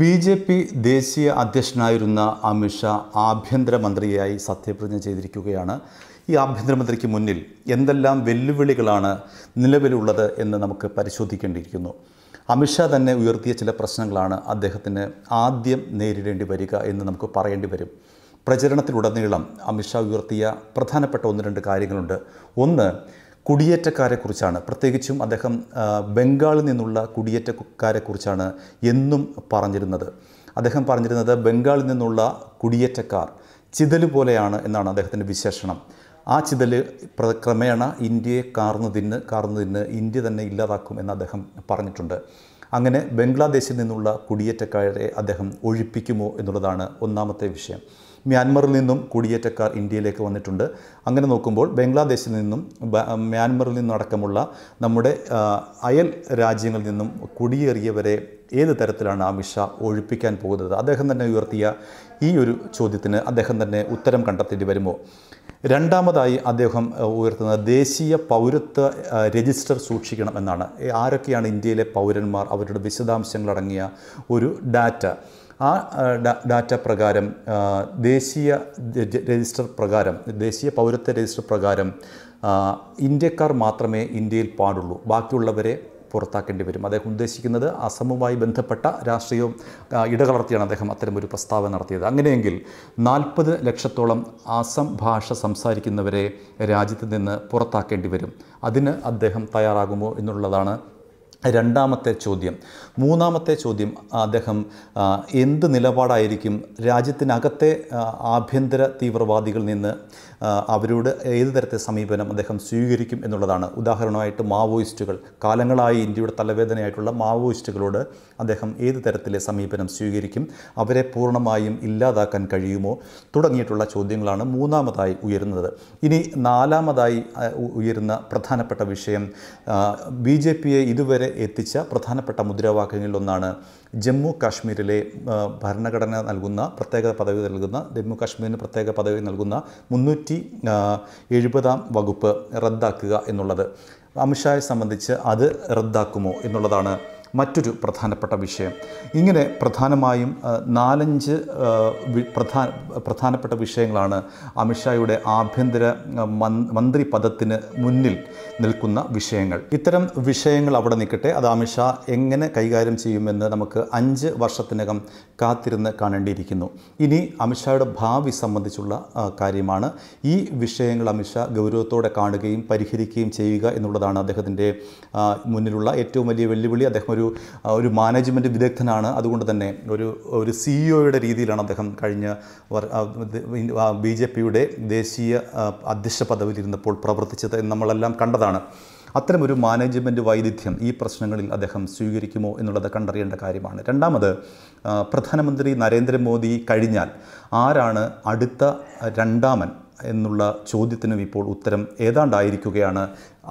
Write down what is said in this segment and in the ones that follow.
B J P ദേശീയ അധ്യക്ഷനായിരുന്ന അമിത്ഷാ ആഭ്യന്തരമന്ത്രിയായി സത്യപ്രതിജ്ഞ ചെയ്തിരിക്കുകയാണ് ഈ ആഭ്യന്തരമന്ത്രിക്ക് മുന്നിൽ എന്തെല്ലാം വെല്ലുവിളികളാണ് നിലവിലുള്ളത് എന്ന് നമുക്ക് പരിശോധിക്കേണ്ടിയിരിക്കുന്നു അമിത്ഷാ തന്നെ ഉയർത്തിയ ചില പ്രശ്നങ്ങളാണ് അദ്ദേഹത്തിന് ആദ്യം നേരിടേണ്ടി വരിക എന്ന് നമുക്ക് പറയേണ്ടി വരും പ്രചരണത്തിലുടനീളം അമിത്ഷാ ഉയർത്തിയ പ്രധാനപ്പെട്ട ഒന്ന് രണ്ട് കാര്യങ്ങളുണ്ട് ഒന്ന് കുടിയേറ്റക്കാരെക്കുറിച്ചാണ് പ്രത്യേകിച്ചും അദ്ദേഹം ബംഗാളിൽ നിന്നുള്ള കുടിയേറ്റക്കാരെക്കുറിച്ചാണ് എന്നും പറഞ്ഞിരുന്നത് അദ്ദേഹം പറഞ്ഞിരുന്നത് ബംഗാളിൽ നിന്നുള്ള കുടിയേറ്റക്കാർ ചിതല് പോലെയാണ് എന്നാണ് അദ്ദേഹത്തിൻ്റെ വിശേഷണം ആ ചിതല് ക്രമേണ ഇന്ത്യയെ കാർന്നു തിന്ന് കാർന്നു തിന്ന് ഇന്ത്യ തന്നെ ഇല്ലാതാക്കും എന്ന് അദ്ദേഹം പറഞ്ഞിട്ടുണ്ട് അങ്ങനെ ബംഗ്ലാദേശിൽ നിന്നുള്ള കുടിയേറ്റക്കാരെ അദ്ദേഹം ഒഴിപ്പിക്കുമോ എന്നുള്ളതാണ് ഒന്നാമത്തെ വിഷയം മ്യാൻമറിൽ നിന്നും കുടിയേറ്റക്കാർ ഇന്ത്യയിലേക്ക് വന്നിട്ടുണ്ട് അങ്ങനെ നോക്കുമ്പോൾ ബംഗ്ലാദേശിൽ നിന്നും മ്യാൻമറിൽ നിന്നും അടക്കമുള്ള നമ്മുടെ അയൽ രാജ്യങ്ങളിൽ നിന്നും കുടിയേറിയവരെ ഏത് തരത്തിലാണ് അമിത്ഷ ഒഴിപ്പിക്കാൻ പോകുന്നത് അദ്ദേഹം തന്നെ ഉയർത്തിയ ഈ ഒരു ചോദ്യത്തിന് അദ്ദേഹം തന്നെ ഉത്തരം കണ്ടെത്തേണ്ടി വരുമോ രണ്ടാമതായി അദ്ദേഹം ഉയർത്തുന്നത് ദേശീയ പൗരത്വ രജിസ്റ്റർ സൂക്ഷിക്കണം എന്നാണ് ആരൊക്കെയാണ് ഇന്ത്യയിലെ പൗരന്മാർ അവരുടെ വിശദാംശങ്ങളടങ്ങിയ ഒരു ഡാറ്റ ആ ഡാറ്റ പ്രകാരം ദേശീയ രജിസ്റ്റർ പ്രകാരം ദേശീയ പൗരത്വ രജിസ്റ്റർ പ്രകാരം ഇന്ത്യക്കാർ മാത്രമേ ഇന്ത്യയിൽ പാടുള്ളൂ ബാക്കിയുള്ളവരെ പുറത്താക്കേണ്ടി വരും അദ്ദേഹം ഉദ്ദേശിക്കുന്നത് അസമുമായി ബന്ധപ്പെട്ട രാഷ്ട്രീയവും ഇടകളർത്തിയാണ് അദ്ദേഹം അത്തരമൊരു പ്രസ്താവന നടത്തിയത് അങ്ങനെയെങ്കിൽ നാൽപ്പത് ലക്ഷത്തോളം അസം ഭാഷ സംസാരിക്കുന്നവരെ രാജ്യത്ത് നിന്ന് പുറത്താക്കേണ്ടി വരും അതിന് അദ്ദേഹം തയ്യാറാകുമോ എന്നുള്ളതാണ് രണ്ടാമത്തെ ചോദ്യം മൂന്നാമത്തെ ചോദ്യം അദ്ദേഹം എന്ത് നിലപാടായിരിക്കും രാജ്യത്തിനകത്തെ ആഭ്യന്തര തീവ്രവാദികളിൽ നിന്ന് അവരോട് ഏത് തരത്തെ സമീപനം അദ്ദേഹം സ്വീകരിക്കും എന്നുള്ളതാണ് ഉദാഹരണമായിട്ട് മാവോയിസ്റ്റുകൾ കാലങ്ങളായി ഇന്ത്യയുടെ തലവേദനയായിട്ടുള്ള മാവോയിസ്റ്റുകളോട് അദ്ദേഹം ഏത് തരത്തിലെ സമീപനം സ്വീകരിക്കും അവരെ പൂർണ്ണമായും ഇല്ലാതാക്കാൻ കഴിയുമോ തുടങ്ങിയിട്ടുള്ള ചോദ്യങ്ങളാണ് മൂന്നാമതായി ഉയരുന്നത് ഇനി നാലാമതായി ഉയരുന്ന പ്രധാനപ്പെട്ട വിഷയം ബി ജെ പിയെ ഇതുവരെ വരെ എത്തിച്ച പ്രധാനപ്പെട്ട മുദ്രാവാക്യങ്ങളിലൊന്നാണ് ജമ്മു കാശ്മീരിലെ ഭരണഘടന നൽകുന്ന പ്രത്യേക പദവി നൽകുന്ന ജമ്മു കാശ്മീരിന് പ്രത്യേക പദവി നൽകുന്ന മുന്നൂറ്റി എഴുപതാം വകുപ്പ് റദ്ദാക്കുക എന്നുള്ളത് അമിത്ഷായെ സംബന്ധിച്ച് അത് റദ്ദാക്കുമോ എന്നുള്ളതാണ് മറ്റൊരു പ്രധാനപ്പെട്ട വിഷയം ഇങ്ങനെ പ്രധാനമായും നാലഞ്ച് പ്രധാന പ്രധാനപ്പെട്ട വിഷയങ്ങളാണ് അമിത്ഷായുടെ ആഭ്യന്തര മന്ത്രി പദത്തിന് മുന്നിൽ നിൽക്കുന്ന വിഷയങ്ങൾ ഇത്തരം വിഷയങ്ങൾ അവിടെ നിൽക്കട്ടെ അത് അമിത്ഷാ എങ്ങനെ കൈകാര്യം ചെയ്യുമെന്ന് നമുക്ക് അഞ്ച് വർഷത്തിനകം കാത്തിരുന്ന് കാണേണ്ടിയിരിക്കുന്നു ഇനി അമിത്ഷായുടെ ഭാവി സംബന്ധിച്ചുള്ള കാര്യമാണ് ഈ വിഷയങ്ങൾ അമിത്ഷാ ഗൗരവത്തോടെ കാണുകയും പരിഹരിക്കുകയും ചെയ്യുക എന്നുള്ളതാണ് അദ്ദേഹത്തിൻ്റെ മുന്നിലുള്ള ഏറ്റവും വലിയ വെല്ലുവിളി അദ്ദേഹം ഒരു ഒരു ഒരു മാനേജ്മെൻ്റ് വിദഗ്ധനാണ് അതുകൊണ്ട് തന്നെ ഒരു ഒരു സിഇഒയുടെ e രീതിയിലാണ് അദ്ദേഹം കഴിഞ്ഞ ബി ജെ പിയുടെ ദേശീയ അധ്യക്ഷ പദവിയിലിരുന്നപ്പോൾ പ്രവർത്തിച്ചത് എന്ന് നമ്മളെല്ലാം കണ്ടതാണ് അത്തരമൊരു മാനേജ്മെൻറ്റ് വൈദഗ്ധ്യം ഈ പ്രശ്നങ്ങളിൽ അദ്ദേഹം സ്വീകരിക്കുമോ എന്നുള്ളത് കണ്ടറിയേണ്ട കാര്യമാണ് രണ്ടാമത് പ്രധാനമന്ത്രി നരേന്ദ്രമോദി കഴിഞ്ഞാൽ ആരാണ് അടുത്ത രണ്ടാമൻ എന്നുള്ള ചോദ്യത്തിനും ഇപ്പോൾ ഉത്തരം ഏതാണ്ടായിരിക്കുകയാണ്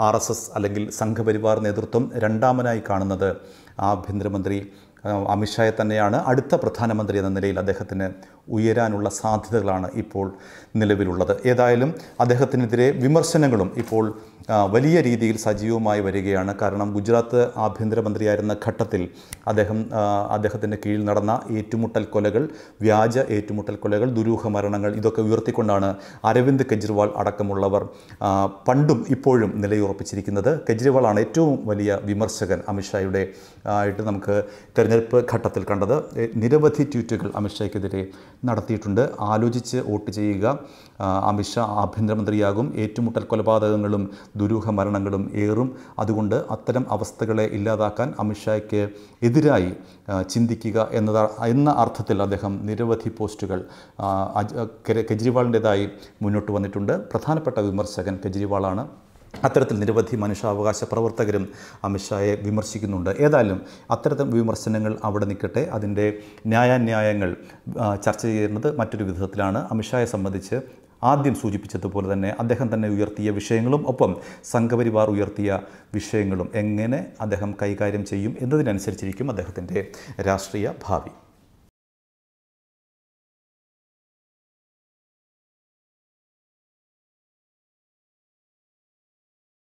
ആർ എസ് എസ് അല്ലെങ്കിൽ സംഘപരിവാർ നേതൃത്വം രണ്ടാമനായി കാണുന്നത് ആഭ്യന്തരമന്ത്രി അമിത്ഷായെ തന്നെയാണ് അടുത്ത പ്രധാനമന്ത്രി എന്ന നിലയിൽ അദ്ദേഹത്തിന് ഉയരാനുള്ള സാധ്യതകളാണ് ഇപ്പോൾ നിലവിലുള്ളത് ഏതായാലും അദ്ദേഹത്തിനെതിരെ വിമർശനങ്ങളും ഇപ്പോൾ വലിയ രീതിയിൽ സജീവമായി വരികയാണ് കാരണം ഗുജറാത്ത് ആഭ്യന്തരമന്ത്രിയായിരുന്ന ഘട്ടത്തിൽ അദ്ദേഹം അദ്ദേഹത്തിൻ്റെ കീഴിൽ നടന്ന ഏറ്റുമുട്ടൽ കൊലകൾ വ്യാജ ഏറ്റുമുട്ടൽ കൊലകൾ ദുരൂഹ മരണങ്ങൾ ഇതൊക്കെ ഉയർത്തിക്കൊണ്ടാണ് അരവിന്ദ് കെജ്രിവാൾ അടക്കമുള്ളവർ പണ്ടും ഇപ്പോഴും നിലയുറപ്പിച്ചിരിക്കുന്നത് കെജ്രിവാളാണ് ഏറ്റവും വലിയ വിമർശകൻ അമിത്ഷായുടെ ആയിട്ട് നമുക്ക് തെരഞ്ഞെടുപ്പ് ഘട്ടത്തിൽ കണ്ടത് നിരവധി ട്വീറ്റുകൾ അമിത്ഷായ്ക്കെതിരെ നടത്തിയിട്ടുണ്ട് ആലോചിച്ച് വോട്ട് ചെയ്യുക അമിത്ഷാ ആഭ്യന്തരമന്ത്രിയാകും ഏറ്റുമുട്ടൽ കൊലപാതകങ്ങളും ദുരൂഹ മരണങ്ങളും ഏറും അതുകൊണ്ട് അത്തരം അവസ്ഥകളെ ഇല്ലാതാക്കാൻ അമിത്ഷായ്ക്ക് എതിരായി ചിന്തിക്കുക എന്നതാ എന്ന അർത്ഥത്തിൽ അദ്ദേഹം നിരവധി പോസ്റ്റുകൾ കെജ്രിവാളിൻ്റെതായി മുന്നോട്ട് വന്നിട്ടുണ്ട് പ്രധാനപ്പെട്ട വിമർശകൻ കെജ്രിവാളാണ് അത്തരത്തിൽ നിരവധി മനുഷ്യാവകാശ പ്രവർത്തകരും അമിത്ഷായെ വിമർശിക്കുന്നുണ്ട് ഏതായാലും അത്തരത്തിൽ വിമർശനങ്ങൾ അവിടെ നിൽക്കട്ടെ അതിൻ്റെ ന്യായാന്യായങ്ങൾ ചർച്ച ചെയ്യുന്നത് മറ്റൊരു വിധത്തിലാണ് അമിത്ഷായെ സംബന്ധിച്ച് ആദ്യം സൂചിപ്പിച്ചതുപോലെ തന്നെ അദ്ദേഹം തന്നെ ഉയർത്തിയ വിഷയങ്ങളും ഒപ്പം സംഘപരിവാർ ഉയർത്തിയ വിഷയങ്ങളും എങ്ങനെ അദ്ദേഹം കൈകാര്യം ചെയ്യും എന്നതിനനുസരിച്ചിരിക്കും അദ്ദേഹത്തിൻ്റെ രാഷ്ട്രീയ ഭാവി